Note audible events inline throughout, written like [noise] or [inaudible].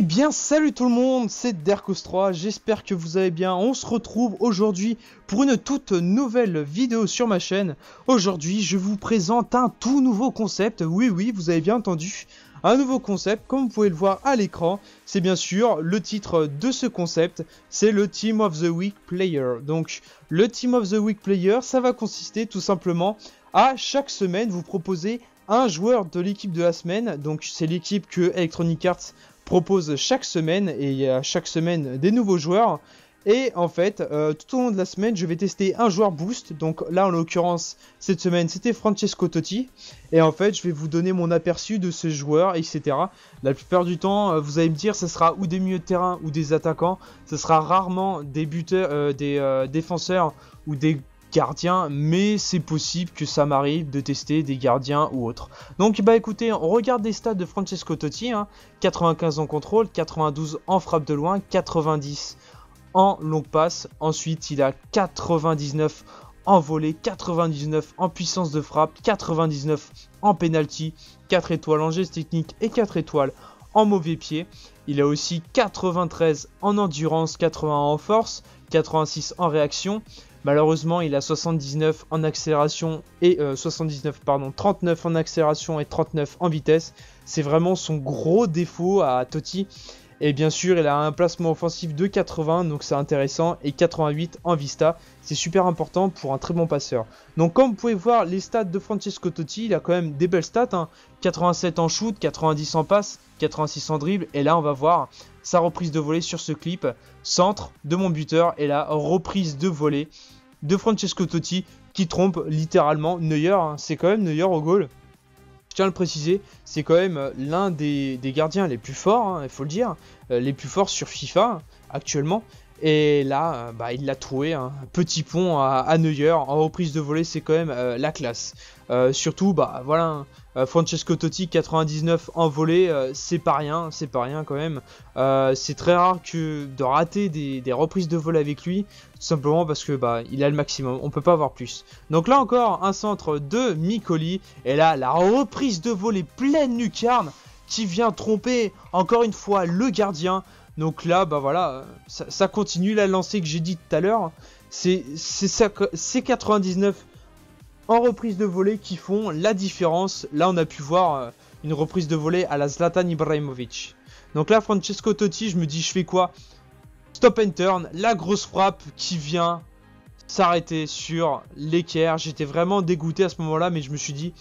Eh bien salut tout le monde, c'est Derkos 3, j'espère que vous allez bien, on se retrouve aujourd'hui pour une toute nouvelle vidéo sur ma chaîne. Aujourd'hui je vous présente un tout nouveau concept, oui oui vous avez bien entendu, un nouveau concept comme vous pouvez le voir à l'écran, c'est bien sûr le titre de ce concept, c'est le Team of the Week Player. Donc le Team of the Week Player ça va consister tout simplement à chaque semaine vous proposer un joueur de l'équipe de la semaine, donc c'est l'équipe que Electronic Arts propose chaque semaine et il y a chaque semaine des nouveaux joueurs. Et en fait, euh, tout au long de la semaine, je vais tester un joueur boost. Donc là, en l'occurrence, cette semaine, c'était Francesco Totti. Et en fait, je vais vous donner mon aperçu de ce joueur, etc. La plupart du temps, euh, vous allez me dire, ce sera ou des milieux de terrain ou des attaquants. Ce sera rarement des buteurs, euh, des défenseurs ou des gardien, mais c'est possible que ça m'arrive de tester des gardiens ou autres. Donc bah écoutez, on regarde les stats de Francesco Totti, 95 hein. en contrôle, 92 en frappe de loin, 90 en long passe, ensuite il a 99 en volée, 99 en puissance de frappe, 99 en penalty, 4 étoiles en geste technique et 4 étoiles en mauvais pied. Il a aussi 93 en endurance, 81 en force, 86 en réaction, Malheureusement, il a 79 en accélération et 79 euh, pardon, 39 en accélération et 39 en vitesse. C'est vraiment son gros défaut à Totti. Et bien sûr, il a un placement offensif de 80, donc c'est intéressant, et 88 en vista. C'est super important pour un très bon passeur. Donc comme vous pouvez voir, les stats de Francesco Totti, il a quand même des belles stats. 87 hein. en shoot, 90 en passe, 86 en dribble, et là on va voir sa reprise de volée sur ce clip. Centre de mon buteur et la reprise de volée de Francesco Totti qui trompe littéralement Neuer. Hein. C'est quand même Neuer au goal. Je tiens à le préciser, c'est quand même euh, l'un des, gardiens les plus forts, hein, il faut le dire, euh, les plus forts sur FIFA hein, actuellement. Et là, euh, bah, il l'a trouvé hein. Petit pont à, Neuer. En reprise de volée, c'est quand même euh, la classe. Euh, surtout, bah voilà, hein. Francesco Totti 99 en volée, c'est pas rien, c'est pas rien quand même. c'est très rare que de rater des, reprises de volée avec lui, tout simplement parce que bah il a le maximum. On peut pas avoir plus. Donc là encore, un centre de Micoli. Et là, la reprise de volée pleine lucarne qui vient tromper encore une fois le gardien. Donc là, bah voilà, ça, continue la lancée que j'ai dit tout à l'heure. C'est ces 99 en reprise de volée qui font la différence. Là, on a pu voir euh, une reprise de volée à la Zlatan Ibrahimovic. Donc là, Francesco Totti, je me dis, je fais quoi Stop and turn, la grosse frappe qui vient s'arrêter sur l'équerre. J'étais vraiment dégoûté à ce moment-là, mais je me suis dit,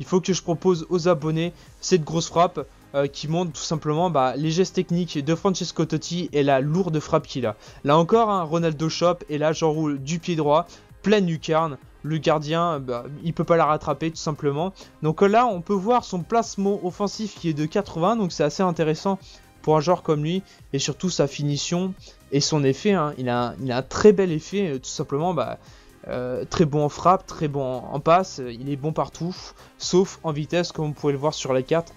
il faut que je propose aux abonnés cette grosse frappe. Euh, qui montre tout simplement bah, les gestes techniques de Francesco Totti et la lourde frappe qu'il a. Là encore, hein, Ronaldo chope et là roule du pied droit, pleine lucarne. Le gardien, bah, il peut pas la rattraper tout simplement. Donc euh, là, on peut voir son placement offensif qui est de 80, donc c'est assez intéressant pour un joueur comme lui et surtout sa finition et son effet. Hein. Il, a un, très bel effet, euh, tout simplement. Bah, très bon en frappe, très bon en, passe, il est bon partout, sauf en vitesse comme vous pouvez le voir sur la carte.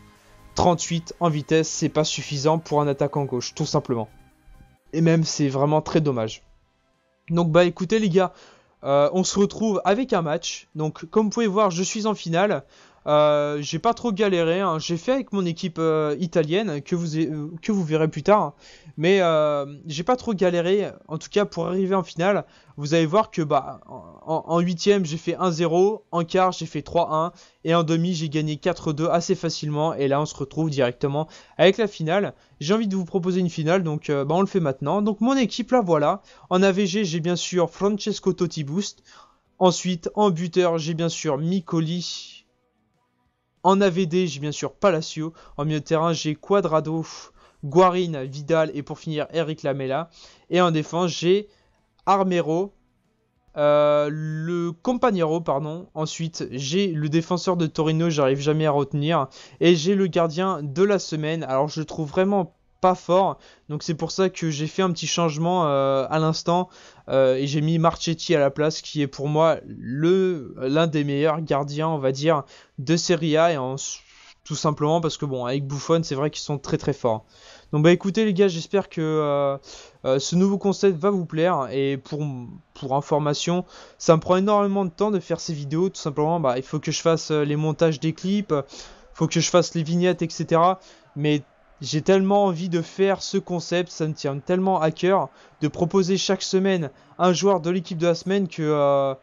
38 en vitesse, c'est pas suffisant pour un attaquant gauche, tout simplement. Et même, c'est vraiment très dommage. Donc bah écoutez les gars, euh, on se retrouve avec un match. Donc comme vous pouvez voir, je suis en finale. Euh, j'ai pas trop galéré, hein. j'ai fait avec mon équipe euh, italienne euh, que vous, verrez plus tard, mais j'ai pas trop galéré, en tout cas pour arriver en finale. Vous allez voir que bah, en huitième j'ai fait 1-0, en quart j'ai fait 3-1, et en demi j'ai gagné 4-2 assez facilement, et là on se retrouve directement avec la finale. J'ai envie de vous proposer une finale, donc bah, on le fait maintenant. Donc mon équipe là voilà, en AVG j'ai bien sûr Francesco Totti Boost, ensuite en buteur j'ai bien sûr Micoli en AVD, j'ai bien sûr Palacio. En milieu de terrain, j'ai Quadrado, Guarine, Vidal et pour finir Eric Lamela. Et en défense, j'ai Armero, euh, le Compagnero, pardon. Ensuite, j'ai le défenseur de Torino, j'arrive jamais à retenir. Et j'ai le gardien de la semaine. Alors, je trouve vraiment fort. Donc c'est pour ça que j'ai fait un petit changement euh, à l'instant euh, et j'ai mis Marchetti à la place qui est pour moi le euh, l'un des meilleurs gardiens, on va dire, de Serie A et en, tout simplement parce que bon, avec Buffon, c'est vrai qu'ils sont très très forts. Donc bah écoutez les gars, j'espère que ce nouveau concept va vous plaire. Et pour, pour information, ça me prend énormément de temps de faire ces vidéos. Tout simplement, bah, il faut que je fasse les montages des clips, faut que je fasse les vignettes, etc. Mais j'ai tellement envie de faire ce concept, ça me tient tellement à cœur de proposer chaque semaine un joueur de l'équipe de la semaine que, euh,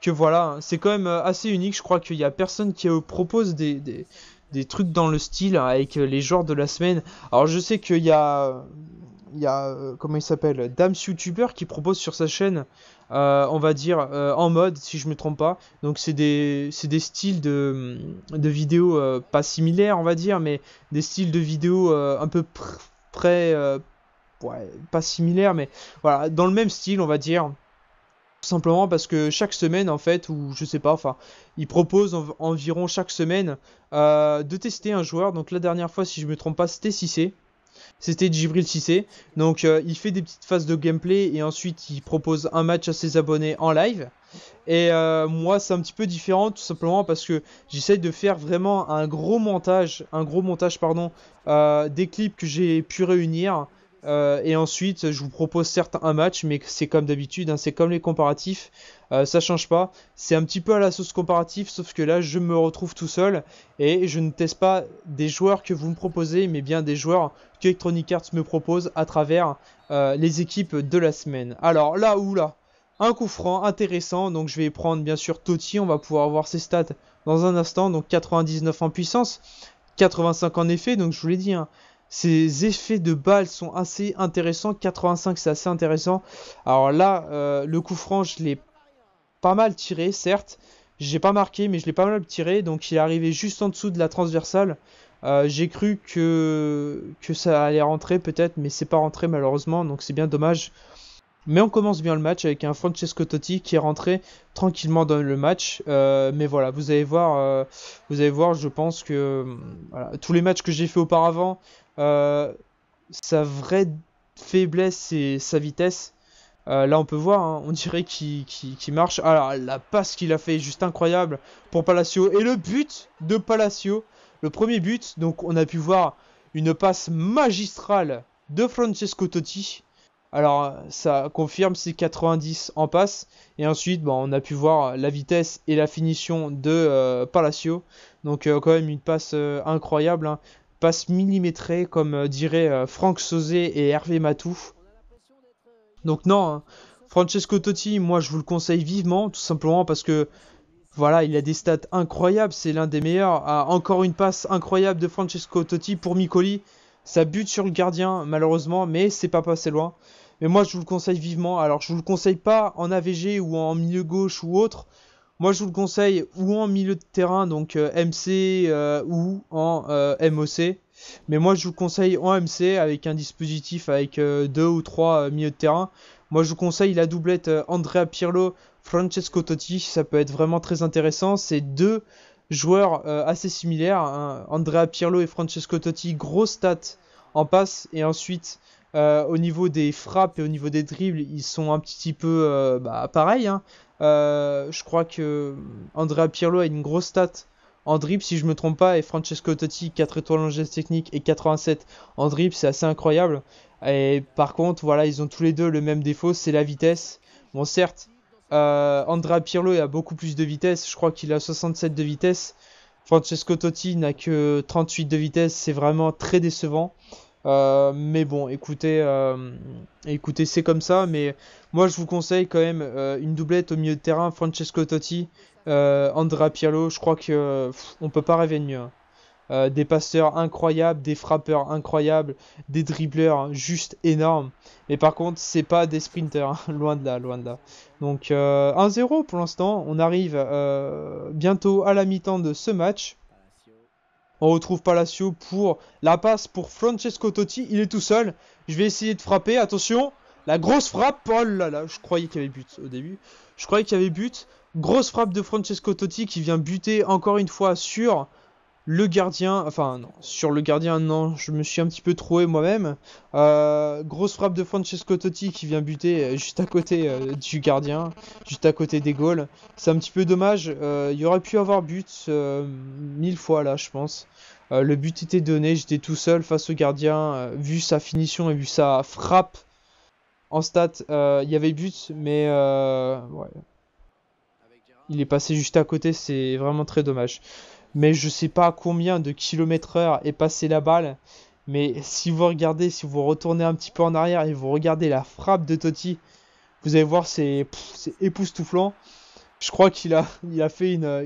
que voilà, c'est quand même euh, assez unique. Je crois qu'il n'y a personne qui euh, propose des, des, des, trucs dans le style avec les joueurs de la semaine. Alors je sais qu'il y a il y a, euh, comment il s'appelle, Dams YouTuber qui propose sur sa chaîne, euh, on va dire, euh, en mode, si je me trompe pas. Donc c'est des, styles de, vidéos pas similaires, on va dire, mais des styles de vidéos un peu près, ouais, pas similaires, mais voilà, dans le même style, on va dire. simplement parce que chaque semaine, en fait, ou je sais pas, enfin, il propose environ chaque semaine de tester un joueur. Donc la dernière fois, si je me trompe pas, c'était 6 c'était Djibril Cissé. Donc euh, il fait des petites phases de gameplay et ensuite il propose un match à ses abonnés en live. Et euh, moi c'est un petit peu différent tout simplement parce que j'essaye de faire vraiment un gros montage, un gros montage pardon, euh, des clips que j'ai pu réunir. Euh, et ensuite, je vous propose certes un match, mais c'est comme d'habitude, hein, c'est comme les comparatifs, euh, ça change pas. C'est un petit peu à la sauce comparatif, sauf que là, je me retrouve tout seul et je ne teste pas des joueurs que vous me proposez, mais bien des joueurs que Electronic Arts me propose à travers euh, les équipes de la semaine. Alors là ou là, un coup franc intéressant. Donc je vais prendre bien sûr Totti, on va pouvoir voir ses stats dans un instant. Donc 99 en puissance, 85 en effet, donc je vous l'ai dit. Hein, ces effets de balle sont assez intéressants. 85, c'est assez intéressant. Alors là, euh, le coup franc, je l'ai pas mal tiré, certes. J'ai pas marqué, mais je l'ai pas mal tiré. Donc il est arrivé juste en dessous de la transversale. Euh, j'ai cru que, que ça allait rentrer peut-être, mais c'est pas rentré malheureusement, donc c'est bien dommage. Mais on commence bien le match avec un Francesco Totti qui est rentré tranquillement dans le match. Euh, mais voilà, vous allez voir, vous allez voir, je pense que tous les matchs que j'ai fait auparavant, euh, sa vraie faiblesse, et sa vitesse. Euh, là, on peut voir, hein, on dirait qu'il marche. Alors ah, la passe qu'il a fait, est juste incroyable pour Palacio. Et le but de Palacio, le premier but. Donc, on a pu voir une passe magistrale de Francesco Totti. Alors, ça confirme ses 90 en passe. Et ensuite, on a pu voir la vitesse et la finition de euh, Palacio. Donc, quand même, une passe incroyable. Hein passe millimétrée, comme euh, dirait euh, Franck Sauzet et Hervé Matou. Donc non, hein. Francesco Totti, moi je vous le conseille vivement, tout simplement parce que voilà, il a des stats incroyables, c'est l'un des meilleurs. Ah, encore une passe incroyable de Francesco Totti pour Micoli. Ça bute sur le gardien, malheureusement, mais c'est pas passé loin. Mais moi, je vous le conseille vivement. Alors, je vous le conseille pas en AVG ou en milieu gauche ou autre. Moi, je vous le conseille ou en milieu de terrain, donc euh, MC euh, ou en euh, MOC. Mais moi, je vous conseille en MC avec un dispositif avec deux ou trois milieux de terrain. Moi, je vous conseille la doublette Andrea Pirlo, Francesco Totti. Ça peut être vraiment très intéressant. C'est deux joueurs assez similaires. Hein. Andrea Pirlo et Francesco Totti, gros stats en passe et ensuite au niveau des frappes et au niveau des dribbles, ils sont un petit peu bah, pareils. Hein. Euh, je crois que Andrea Pirlo a une grosse stat en dribble, si je me trompe pas, et Francesco Totti, 4 étoiles en geste technique et 87 en dribble, c'est assez incroyable. Et par contre, voilà, ils ont tous les deux le même défaut, c'est la vitesse. Bon, certes, euh, Andrea Pirlo a beaucoup plus de vitesse, je crois qu'il a 67 de vitesse. Francesco Totti n'a que 38 de vitesse, c'est vraiment très décevant. Euh, mais bon, écoutez, euh, écoutez, c'est comme ça. Mais moi, je vous conseille quand même euh, une doublette au milieu de terrain, Francesco Totti, Andra Pirlo. Je crois que on peut pas rêver de mieux. Hein. des passeurs incroyables, des frappeurs incroyables, des dribbleurs hein, juste énormes. Mais par contre, c'est pas des sprinters, hein. [laughs] loin de là, loin de là. Donc 1-0 pour l'instant. On arrive bientôt à la mi-temps de ce match. On retrouve Palacio pour la passe pour Francesco Totti. Il est tout seul. Je vais essayer de frapper. Attention. La grosse frappe. Oh là là. Je croyais qu'il y avait but au début. Je croyais qu'il y avait but. Grosse frappe de Francesco Totti qui vient buter encore une fois sur le gardien, enfin non, sur le gardien non, je me suis un petit peu troué moi-même. Euh, grosse frappe de Francesco Totti qui vient buter euh, juste à côté euh, du gardien, juste à côté des goals. C'est un petit peu dommage, il aurait pu avoir but mille fois là je pense. le but était donné, j'étais tout seul face au gardien, vu sa finition et vu sa frappe en stat, il y avait but, mais ouais. il est passé juste à côté, c'est vraiment très dommage mais je sais pas combien de kilomètres heure est passée la balle. Mais si vous regardez, si vous retournez un petit peu en arrière et vous regardez la frappe de Totti, vous allez voir, c'est époustouflant. Je crois qu'il a, fait une,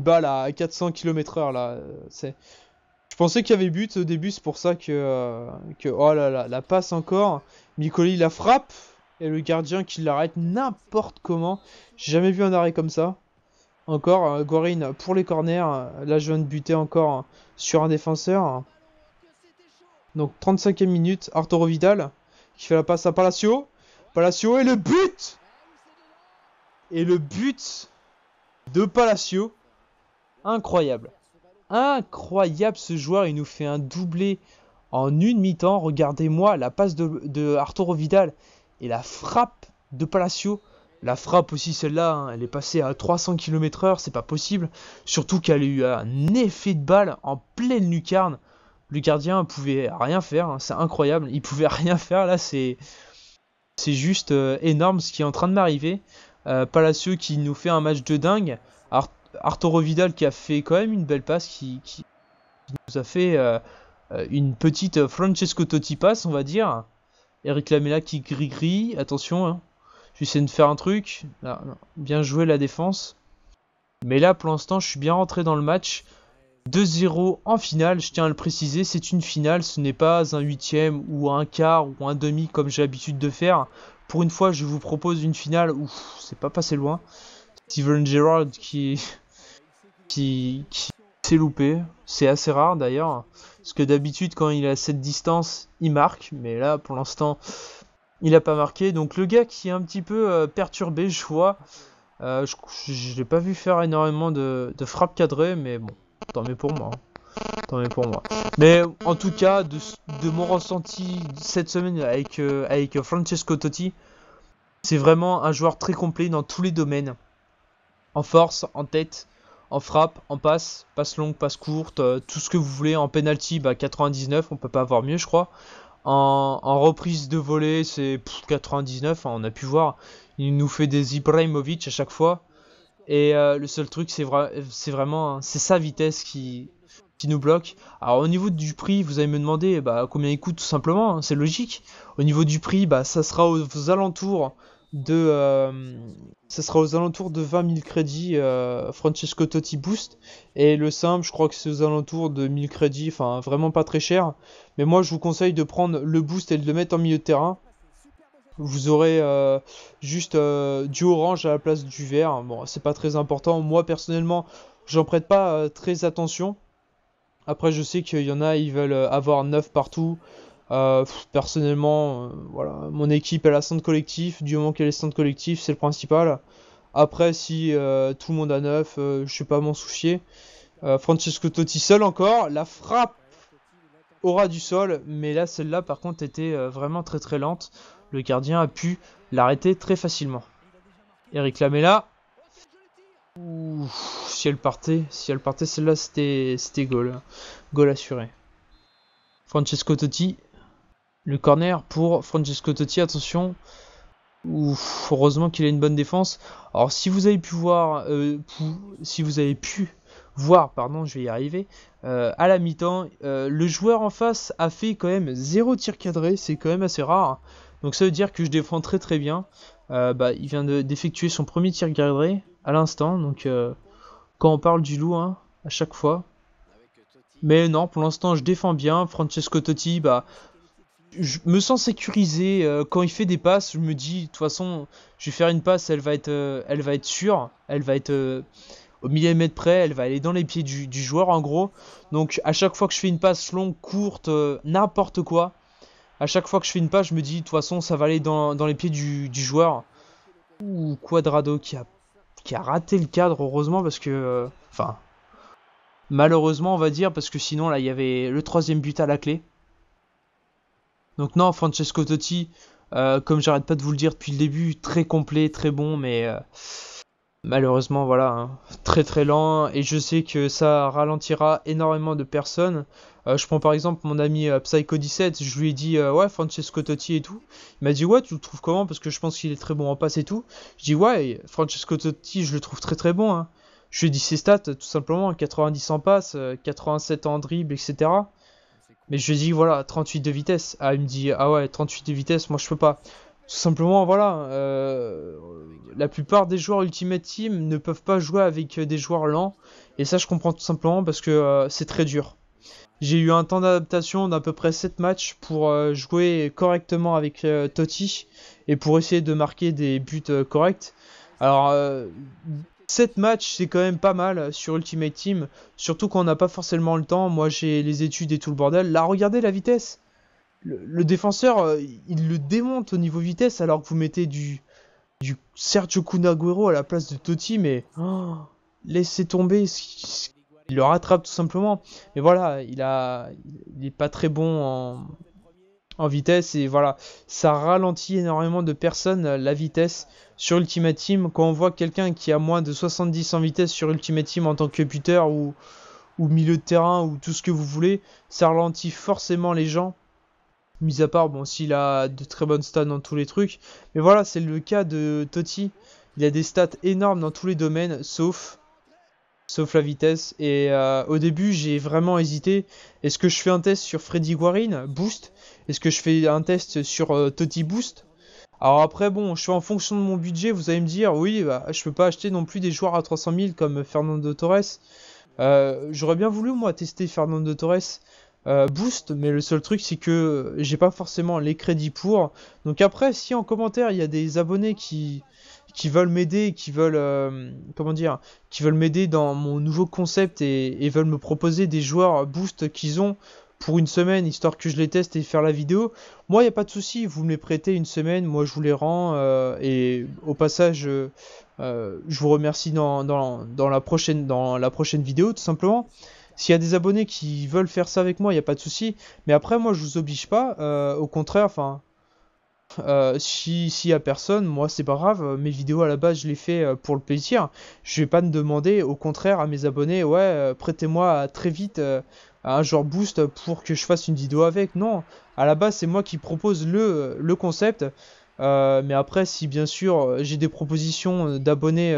balle à 400 km heure. là. je pensais qu'il y avait but au début, c'est pour ça que, oh là là, la passe encore. Micoli la frappe et le gardien qui l'arrête n'importe comment. J'ai jamais vu un arrêt comme ça. Encore euh, Gorin pour les corners. Euh, Là, je viens de buter encore euh, sur un défenseur. Donc 35e minute, Arturo Vidal qui fait la passe à Palacio. Palacio et le but Et le but de Palacio. Incroyable. Incroyable ce joueur, il nous fait un doublé en une mi-temps. Regardez-moi la passe de, de Arturo Vidal et la frappe de Palacio. La frappe aussi, celle-là, hein, elle est passée à 300 km/h, c'est pas possible. Surtout qu'elle a eu un effet de balle en pleine lucarne. Le gardien pouvait rien faire, hein, c'est incroyable. Il pouvait rien faire, là, c'est. C'est juste euh, énorme ce qui est en train de m'arriver. Euh, qui nous fait un match de dingue. Art Arturo Vidal qui a fait quand même une belle passe, qui, nous a fait euh, euh, une petite Francesco Totti passe, on va dire. Eric Lamela qui gris attention. Hein. Tu sais, de faire un truc, bien jouer la défense. Mais là, pour l'instant, je suis bien rentré dans le match. 2-0 en finale, je tiens à le préciser, c'est une finale, ce n'est pas un huitième ou un quart ou un demi comme j'ai l'habitude de faire. Pour une fois, je vous propose une finale où c'est pas passé loin. Steven Gerrard qui, [laughs] qui, qui s'est loupé, c'est assez rare d'ailleurs, parce que d'habitude quand il est à cette distance, il marque, mais là pour l'instant il a pas marqué. Donc le gars qui est un petit peu euh, perturbé, euh, je vois. je ne l'ai pas vu faire énormément de, frappe frappes cadrées, mais bon, tant mieux pour moi. Hein. pour moi. Mais en tout cas, de, mon ressenti cette semaine avec, euh, avec Francesco Totti, c'est vraiment un joueur très complet dans tous les domaines. En force, en tête, en frappe, en passe, passe longue, passe courte, tout ce que vous voulez, en penalty, bah 99, on peut pas avoir mieux je crois. En, reprise de volée, c'est 99, hein, on a pu voir. Il nous fait des Ibrahimovic à chaque fois. Et euh, le seul truc, c'est c'est vraiment hein, c'est sa vitesse qui, nous bloque. Alors au niveau du prix, vous allez me demander bah, combien il coûte tout simplement, hein, c'est logique. Au niveau du prix, bah, ça sera aux alentours de. Euh, ça sera aux alentours de 20 000 crédits euh, Francesco Totti Boost. Et le simple, je crois que c'est aux alentours de 1000 crédits, enfin vraiment pas très cher. Mais moi, je vous conseille de prendre le boost et de le mettre en milieu de terrain. Vous aurez euh, juste du orange à la place du vert. Bon, c'est pas très important. Moi, personnellement, j'en prête pas très attention. Après, je sais qu'il y en a, ils veulent avoir 9 partout. Euh, personnellement, euh, voilà, mon équipe elle la centre collectif. Du moment qu'elle est centre collectif, c'est le principal. Après, si euh, tout le monde a neuf, je ne suis pas m'en soucier. Francesco Totti seul encore. La frappe aura du sol, mais là, celle-là par contre était vraiment très très lente. Le gardien a pu l'arrêter très facilement. Eric Lamela. si elle partait, si elle partait, celle-là c'était goal, hein. goal assuré. Francesco Totti le corner pour Francesco Totti, attention. Ouf, heureusement qu'il a une bonne défense. Alors si vous avez pu voir, euh, si vous avez pu voir, pardon, je vais y arriver, euh, à la mi-temps, euh, le joueur en face a fait quand même zéro tir cadré, c'est quand même assez rare. Donc ça veut dire que je défends très très bien. bah, il vient d'effectuer son premier tir cadré à l'instant, donc quand on parle du loup, hein, à chaque fois. Mais non, pour l'instant je défends bien. Francesco Totti, bah, je me sens sécurisé. Euh, quand il fait des passes, je me dis, de toute façon, je vais faire une passe, elle va être, euh, elle va être sûre, elle va être euh, au millimètre près, elle va aller dans les pieds du, joueur en gros. Donc à chaque fois que je fais une passe longue, courte, n'importe quoi, à chaque fois que je fais une passe, je me dis de toute façon ça va aller dans, les pieds du, joueur. Ou Quadrado qui a, qui a raté le cadre heureusement parce que... enfin... malheureusement on va dire parce que sinon là il y avait le troisième but à la clé. Donc non, Francesco Totti, euh, comme j'arrête pas de vous le dire depuis le début, très complet, très bon, mais euh, malheureusement, voilà, hein, très très lent. Et je sais que ça ralentira énormément de personnes. Euh, je prends par exemple mon ami Psycho 17, je lui ai dit ouais Francesco Totti et tout. Il m'a dit ouais tu le trouves comment parce que je pense qu'il est très bon en passe et tout. Je dis ouais Francesco Totti je le trouve très très bon. Hein. Je lui ai dit ses stats tout simplement 90 en passe, 87 en dribble etc. Mais je lui ai dit, voilà, 38 de vitesse. Ah, il me dit, ah ouais, 38 de vitesse, moi je peux pas. Tout simplement, voilà, euh, la plupart des joueurs Ultimate Team ne peuvent pas jouer avec euh, des joueurs lents. Et ça, je comprends tout simplement parce que euh, c'est très dur. J'ai eu un temps d'adaptation d'à peu près 7 matchs pour jouer correctement avec Totti et pour essayer de marquer des buts corrects. Alors, 7 match, c'est quand même pas mal euh, sur Ultimate Team, surtout quand on n'a pas forcément le temps. Moi, j'ai les études et tout le bordel. Là, regardez la vitesse. Le, défenseur, euh, il le démonte au niveau vitesse alors que vous mettez du, du Sergio Kunaguero à la place de Totti, mais oh, laissez tomber. Il le rattrape tout simplement. Mais voilà, il a, il est pas très bon en, en vitesse et voilà, ça ralentit énormément de personnes euh, la vitesse sur Ultimate Team. Quand on voit quelqu'un qui a moins de 70 en vitesse sur Ultimate Team en tant que buteur ou, ou milieu de terrain ou tout ce que vous voulez, ça ralentit forcément les gens. Mis à part, bon, s'il a de très bonnes stats dans tous les trucs. Mais voilà, c'est le cas de Totti. Il a des stats énormes dans tous les domaines, sauf sauf la vitesse. Et euh, au début, j'ai vraiment hésité. Est-ce que je fais un test sur Freddy Guarin Boost Est-ce que je fais un test sur euh, Totti Boost Alors après, bon, je fais en fonction de mon budget. Vous allez me dire, oui, je bah, je peux pas acheter non plus des joueurs à 300 000 comme Fernando Torres. Euh, j'aurais bien voulu, moi, tester Fernando Torres. boost, mais le seul truc c'est que j'ai pas forcément les crédits pour. Donc après, si en commentaire il y a des abonnés qui, qui veulent m'aider, qui veulent euh, comment dire, qui veulent m'aider dans mon nouveau concept et, veulent me proposer des joueurs boost qu'ils ont pour une semaine histoire que je les teste et faire la vidéo. Moi, il n'y a pas de souci, vous me les prêtez une semaine, moi je vous les rends euh, et au passage, euh, je vous remercie dans, dans, la prochaine, dans la prochaine vidéo tout simplement. S'il y a des abonnés qui veulent faire ça avec moi, il n'y a pas de souci. Mais après, moi, je vous oblige pas. au contraire, enfin, euh, si s'il y a personne, moi c'est pas grave, mes vidéos à la base je les fais euh, pour le plaisir. Je vais pas me demander au contraire à mes abonnés ouais, euh, prêtez-moi très vite un genre boost pour que je fasse une vidéo avec. Non, à la base c'est moi qui propose le, le concept. mais après, si bien sûr j'ai des propositions d'abonnés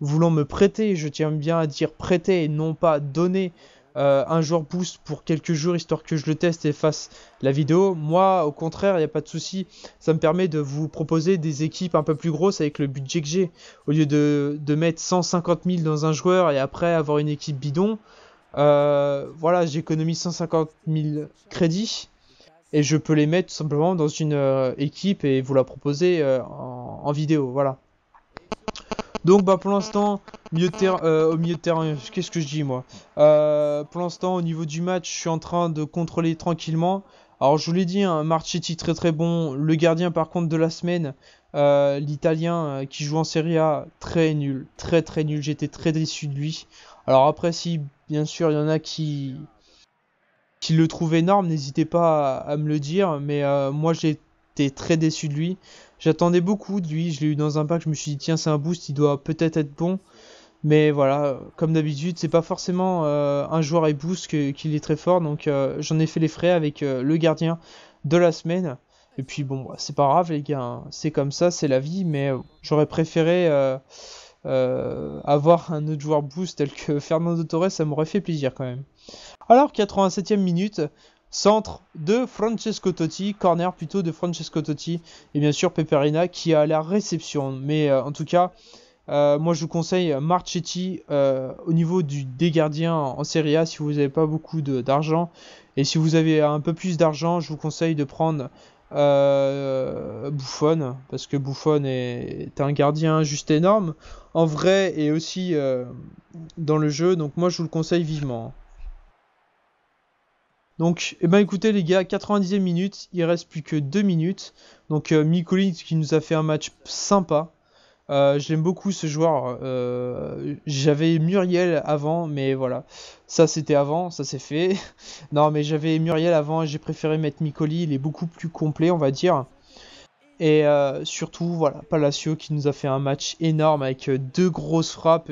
voulant me prêter, je tiens bien à dire prêter et non pas donner euh, un joueur boost pour quelques jours histoire que je le teste et fasse la vidéo. Moi, au contraire, il n'y a pas de souci. Ça me permet de vous proposer des équipes un peu plus grosses avec le budget que j'ai. Au lieu de, mettre 150 000 dans un joueur et après avoir une équipe bidon, euh, voilà, j'économise 150 000 crédits et je peux les mettre tout simplement dans une euh, équipe et vous la proposer en vidéo. Voilà. Donc bah pour l'instant, milieu de euh, au milieu de terrain, qu'est-ce que je dis moi euh, Pour l'instant, au niveau du match, je suis en train de contrôler tranquillement. Alors je vous l'ai dit, un hein, Marchetti très très bon. Le gardien par contre de la semaine, euh, l'Italien qui joue en Serie A, très nul, très très nul. J'étais très déçu de lui. Alors après, si bien sûr il y en a qui qui le trouvent énorme, n'hésitez pas à, me le dire. Mais moi j'étais très déçu de lui. J'attendais beaucoup de lui, je l'ai eu dans un pack, je me suis dit tiens c'est un boost, il doit peut-être être bon. Mais voilà, comme d'habitude, c'est pas forcément euh, un joueur et boost qu'il est très fort, donc euh, j'en ai fait les frais avec euh, le gardien de la semaine. Et puis bon, bah, c'est pas grave les gars, hein. c'est comme ça, c'est la vie, mais j'aurais préféré avoir un autre joueur boost tel que [laughs] Fernando Torres, ça m'aurait fait plaisir quand même. Alors, 87e minute, Centre de Francesco Totti, corner plutôt de Francesco Totti, et bien sûr Peperina qui a la réception. Mais euh, en tout cas, euh, moi je vous conseille Marchetti euh, au niveau du, des gardiens en, Serie A si vous n'avez pas beaucoup d'argent. Et si vous avez un peu plus d'argent, je vous conseille de prendre Buffon, parce que Buffon est, est, un gardien juste énorme en vrai et aussi dans le jeu. Donc moi je vous le conseille vivement. Donc, eh ben écoutez les gars, 90e minute, il reste plus que 2 minutes. Donc, euh, Mikoli qui nous a fait un match sympa. Euh, j'aime beaucoup ce joueur. Euh, j'avais Muriel avant, mais voilà. Ça c'était avant, ça c'est fait. [laughs] non, mais j'avais Muriel avant, et j'ai préféré mettre Mikoli, il est beaucoup plus complet, on va dire. Et surtout, voilà, Palacio qui nous a fait un match énorme avec deux grosses frappes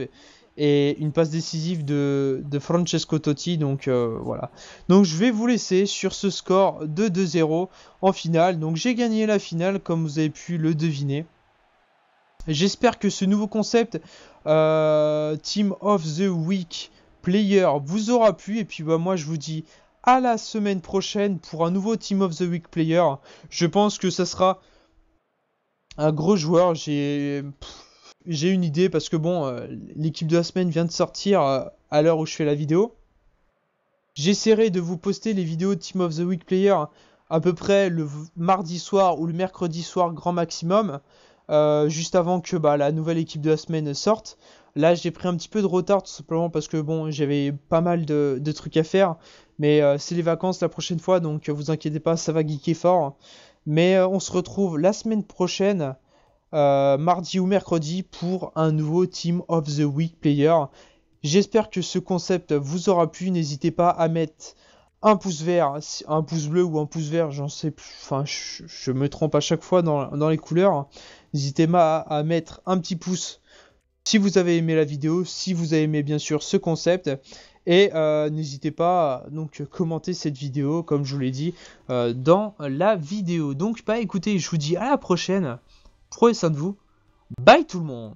et une passe décisive de, Francesco Totti. Donc euh, voilà. Donc je vais vous laisser sur ce score de 2-0 en finale. Donc j'ai gagné la finale comme vous avez pu le deviner. J'espère que ce nouveau concept euh, Team of the Week Player vous aura plu. Et puis bah, moi je vous dis à la semaine prochaine pour un nouveau Team of the Week Player. Je pense que ça sera un gros joueur. J'ai j'ai une idée parce que bon, euh, l'équipe de la semaine vient de sortir euh, à l'heure où je fais la vidéo. J'essaierai de vous poster les vidéos Team of the Week Player à peu près le mardi soir ou le mercredi soir grand maximum, euh, juste avant que bah, la nouvelle équipe de la semaine sorte. Là j'ai pris un petit peu de retard tout simplement parce que bon j'avais pas mal de, de, trucs à faire, mais c'est les vacances la prochaine fois donc vous inquiétez pas ça va geeker fort. Mais on se retrouve la semaine prochaine euh, mardi ou mercredi pour un nouveau Team of the Week Player. J'espère que ce concept vous aura plu. N'hésitez pas à mettre un pouce vert, un pouce bleu ou un pouce vert, j'en sais plus. Enfin, je, me trompe à chaque fois dans, les couleurs. N'hésitez pas à, mettre un petit pouce si vous avez aimé la vidéo, si vous avez aimé bien sûr ce concept. Et euh, n'hésitez pas à donc, commenter cette vidéo, comme je vous l'ai dit, euh, dans la vidéo. Donc, bah écoutez, je vous dis à la prochaine. Prenez soin de vous. Bye tout le monde